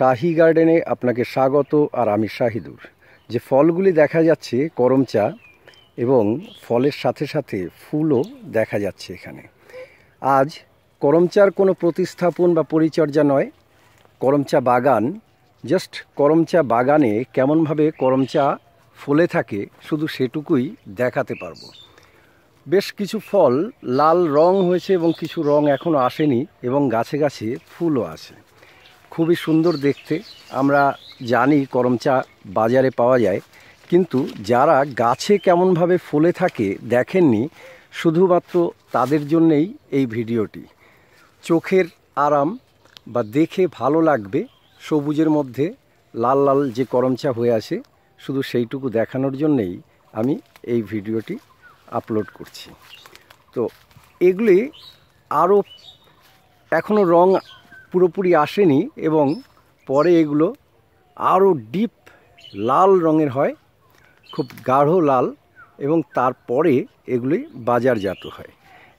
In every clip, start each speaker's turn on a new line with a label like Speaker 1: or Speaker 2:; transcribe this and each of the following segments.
Speaker 1: শাহি গার্ডেনে আপনাকে স্বাগত আর আমি শাহিদুর যে ফলগুলি দেখা যাচ্ছে করমচা এবং ফলের সাথে সাথে ফুলও দেখা যাচ্ছে এখানে আজ করমচার কোনো প্রতিস্থাপন বা পরিচর্যা নয় করমচা বাগান জাস্ট করমচা বাগানে কেমনভাবে করমচা ফলে থাকে শুধু সেটুকুই দেখাতে পারবো বেশ কিছু ফল লাল রং হয়েছে এবং কিছু রং এখনও আসেনি এবং গাছে গাছে ফুলও আছে খুবই সুন্দর দেখতে আমরা জানি করমচা বাজারে পাওয়া যায় কিন্তু যারা গাছে কেমনভাবে ফলে থাকে দেখেননি শুধুমাত্র তাদের জন্যেই এই ভিডিওটি চোখের আরাম বা দেখে ভালো লাগবে সবুজের মধ্যে লাল লাল যে করমচা হয়ে আসে শুধু সেইটুকু দেখানোর জন্যেই আমি এই ভিডিওটি আপলোড করছি তো এগুলি আরও এখনও রং পুরোপুরি আসেনি এবং পরে এগুলো আরও ডিপ লাল রঙের হয় খুব গাঢ় লাল এবং তারপরে এগুলি বাজারজাত হয়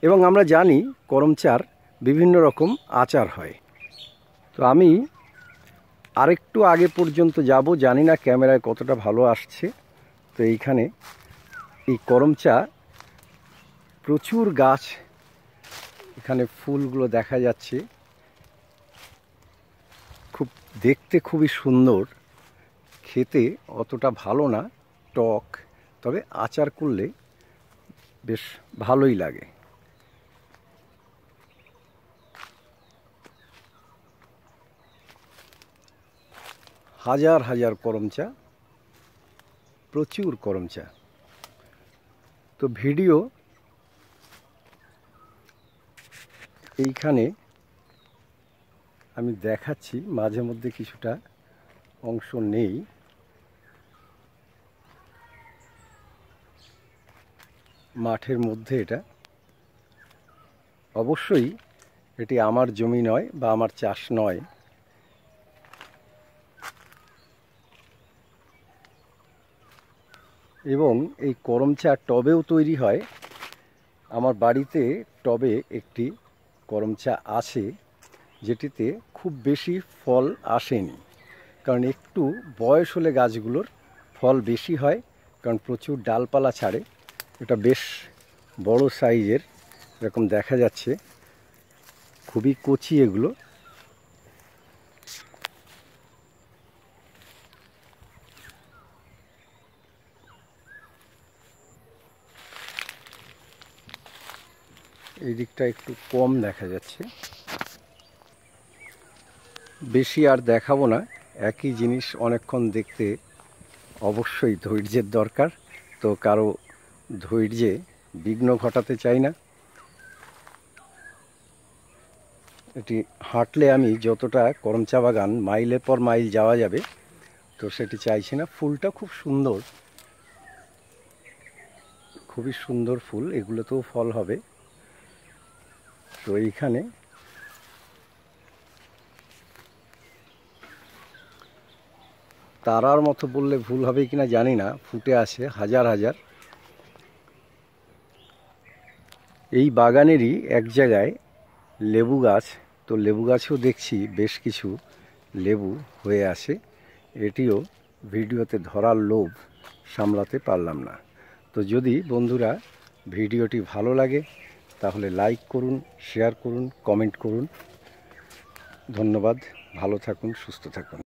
Speaker 1: এবং আমরা জানি করমচার বিভিন্ন রকম আচার হয় তো আমি আরেকটু আগে পর্যন্ত যাব জানি না ক্যামেরায় কতটা ভালো আসছে তো এইখানে এই করমচা প্রচুর গাছ এখানে ফুলগুলো দেখা যাচ্ছে দেখতে খুবই সুন্দর খেতে অতটা ভালো না টক তবে আচার করলে বেশ ভালোই লাগে হাজার হাজার করমচা প্রচুর করমচা তো ভিডিও এইখানে আমি দেখাচ্ছি মাঝে মধ্যে কিছুটা অংশ নেই মাঠের মধ্যে এটা অবশ্যই এটি আমার জমি নয় বা আমার চাষ নয় এবং এই করম চা টবেও তৈরি হয় আমার বাড়িতে টবে একটি করম চা আছে যেটিতে খুব বেশি ফল আসেনি কারণ একটু বয়স হলে গাছগুলোর ফল বেশি হয় কারণ প্রচুর ডালপালা ছাড়ে এটা বেশ বড় সাইজের এরকম দেখা যাচ্ছে খুবই কচি এগুলো এই দিকটা একটু কম দেখা যাচ্ছে বেশি আর দেখাবো না একই জিনিস অনেকক্ষণ দেখতে অবশ্যই ধৈর্যের দরকার তো কারো ধৈর্যে বিঘ্ন ঘটাতে চাই না এটি হাঁটলে আমি যতটা করমচা বাগান মাইলের পর মাইল যাওয়া যাবে তো সেটি চাইছি না ফুলটা খুব সুন্দর খুবই সুন্দর ফুল এগুলোতেও ফল হবে তো এইখানে তারার মতো বললে ভুল হবে কিনা জানি না ফুটে আসে হাজার হাজার এই বাগানেরই এক জায়গায় লেবু গাছ তো লেবু গাছও দেখছি বেশ কিছু লেবু হয়ে আসে এটিও ভিডিওতে ধরার লোভ সামলাতে পারলাম না তো যদি বন্ধুরা ভিডিওটি ভালো লাগে তাহলে লাইক করুন শেয়ার করুন কমেন্ট করুন ধন্যবাদ ভালো থাকুন সুস্থ থাকুন